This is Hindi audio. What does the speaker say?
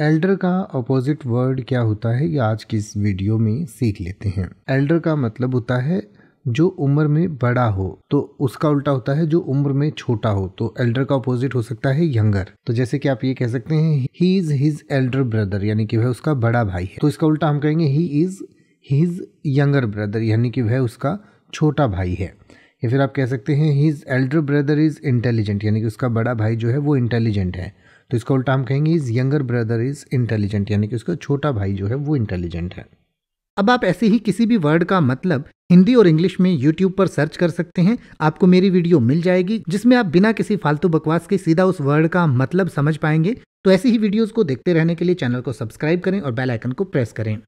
एल्डर का अपोजिट वर्ड क्या होता है ये आज की इस वीडियो में सीख लेते हैं एल्डर का मतलब होता है जो उम्र में बड़ा हो तो उसका उल्टा होता है जो उम्र में छोटा हो तो एल्डर का अपोजिट हो सकता है यंगर तो जैसे कि आप ये कह सकते हैं he is his elder brother यानी कि वह उसका बड़ा भाई है तो इसका उल्टा हम कहेंगे he is his younger brother यानी कि वह उसका छोटा भाई है या फिर आप कह सकते हैं his elder brother is intelligent यानी कि उसका बड़ा भाई जो है वो इंटेलिजेंट है तो इसका उल्टा हम कहेंगे is younger brother is intelligent यानी कि उसका छोटा भाई जो है वो इंटेलिजेंट है अब आप ऐसे ही किसी भी वर्ड का मतलब हिंदी और इंग्लिश में यूट्यूब पर सर्च कर सकते हैं आपको मेरी वीडियो मिल जाएगी जिसमें आप बिना किसी फालतू बकवास के सीधा उस वर्ड का मतलब समझ पाएंगे तो ऐसी ही वीडियोस को देखते रहने के लिए चैनल को सब्सक्राइब करें और बेल आइकन को प्रेस करें